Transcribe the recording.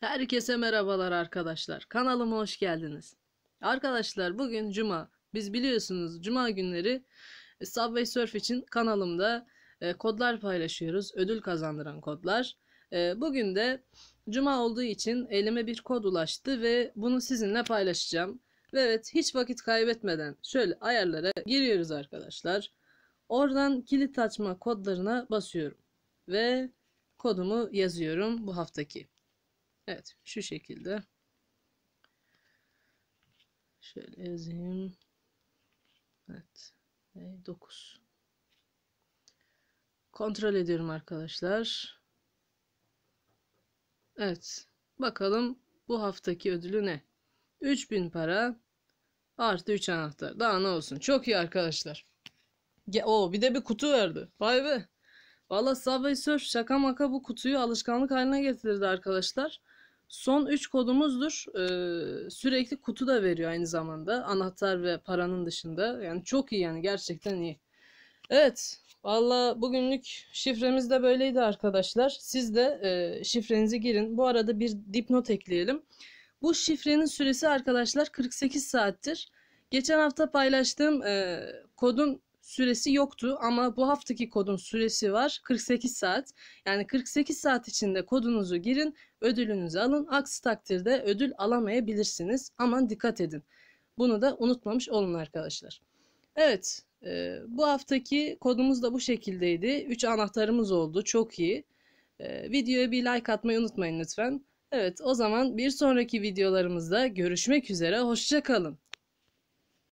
Herkese merhabalar arkadaşlar. Kanalıma hoş geldiniz. Arkadaşlar bugün cuma. Biz biliyorsunuz cuma günleri e, Subway Surf için kanalımda e, kodlar paylaşıyoruz. Ödül kazandıran kodlar. E, bugün de cuma olduğu için elime bir kod ulaştı ve bunu sizinle paylaşacağım. Evet hiç vakit kaybetmeden şöyle ayarlara giriyoruz arkadaşlar. Oradan kilit açma kodlarına basıyorum. Ve kodumu yazıyorum bu haftaki. Evet şu şekilde. Şöyle yazayım. Evet. 9. Kontrol ediyorum arkadaşlar. Evet. Bakalım bu haftaki ödülü ne? 3000 para artı 3 anahtar. Daha ne olsun. Çok iyi arkadaşlar. Ge Oo, bir de bir kutu verdi. Vay be. Valla Subway Surf şaka maka bu kutuyu alışkanlık haline getirdi arkadaşlar. Son 3 kodumuzdur. Ee, sürekli kutu da veriyor aynı zamanda. Anahtar ve paranın dışında. Yani çok iyi yani gerçekten iyi. Evet. Valla bugünlük şifremiz de böyleydi arkadaşlar. Siz de e, şifrenizi girin. Bu arada bir dipnot ekleyelim. Bu şifrenin süresi arkadaşlar 48 saattir. Geçen hafta paylaştığım e, kodun süresi yoktu ama bu haftaki kodun süresi var 48 saat. Yani 48 saat içinde kodunuzu girin, ödülünüzü alın. Aksi takdirde ödül alamayabilirsiniz. Aman dikkat edin. Bunu da unutmamış olun arkadaşlar. Evet, e, bu haftaki kodumuz da bu şekildeydi. 3 anahtarımız oldu. Çok iyi. E, videoya bir like atmayı unutmayın lütfen. Evet, o zaman bir sonraki videolarımızda görüşmek üzere. Hoşçakalın.